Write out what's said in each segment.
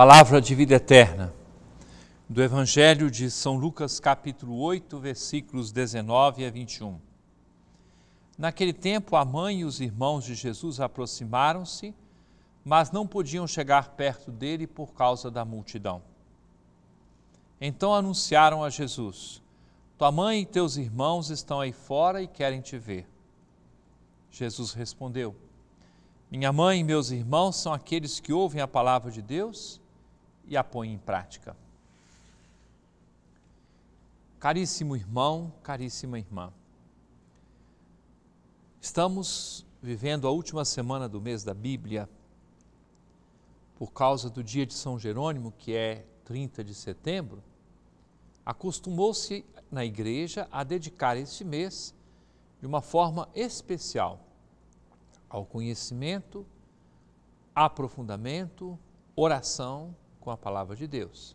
Palavra de vida eterna. Do Evangelho de São Lucas, capítulo 8, versículos 19 a 21. Naquele tempo, a mãe e os irmãos de Jesus aproximaram-se, mas não podiam chegar perto dele por causa da multidão. Então anunciaram a Jesus: Tua mãe e teus irmãos estão aí fora e querem te ver. Jesus respondeu: Minha mãe e meus irmãos são aqueles que ouvem a palavra de Deus e a põe em prática. Caríssimo irmão, caríssima irmã, estamos vivendo a última semana do mês da Bíblia por causa do dia de São Jerônimo, que é 30 de setembro, acostumou-se na igreja a dedicar este mês de uma forma especial ao conhecimento, aprofundamento, oração com a palavra de Deus,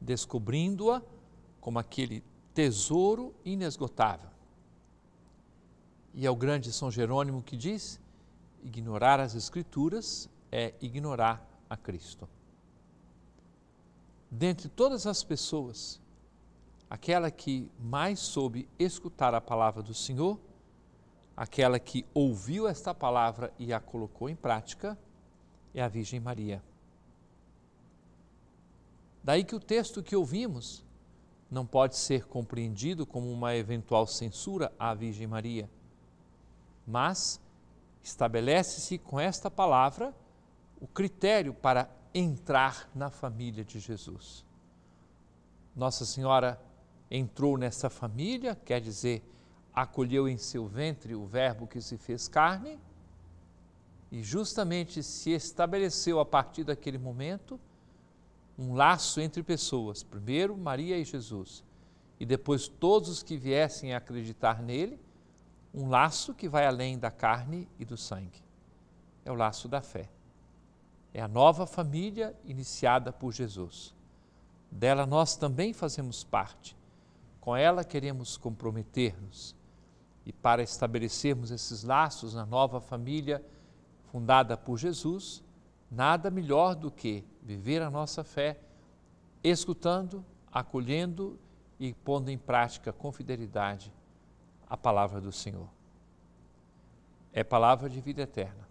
descobrindo-a como aquele tesouro inesgotável. E é o grande São Jerônimo que diz: ignorar as Escrituras é ignorar a Cristo. Dentre todas as pessoas, aquela que mais soube escutar a palavra do Senhor, aquela que ouviu esta palavra e a colocou em prática, é a Virgem Maria. Daí que o texto que ouvimos não pode ser compreendido como uma eventual censura à Virgem Maria, mas estabelece-se com esta palavra o critério para entrar na família de Jesus. Nossa Senhora entrou nessa família, quer dizer, acolheu em seu ventre o Verbo que se fez carne e justamente se estabeleceu a partir daquele momento um laço entre pessoas, primeiro Maria e Jesus, e depois todos os que viessem a acreditar nele, um laço que vai além da carne e do sangue. É o laço da fé. É a nova família iniciada por Jesus. Dela nós também fazemos parte. Com ela queremos comprometer-nos. E para estabelecermos esses laços na nova família fundada por Jesus, nada melhor do que viver a nossa fé, escutando, acolhendo e pondo em prática com fidelidade a palavra do Senhor. É palavra de vida eterna.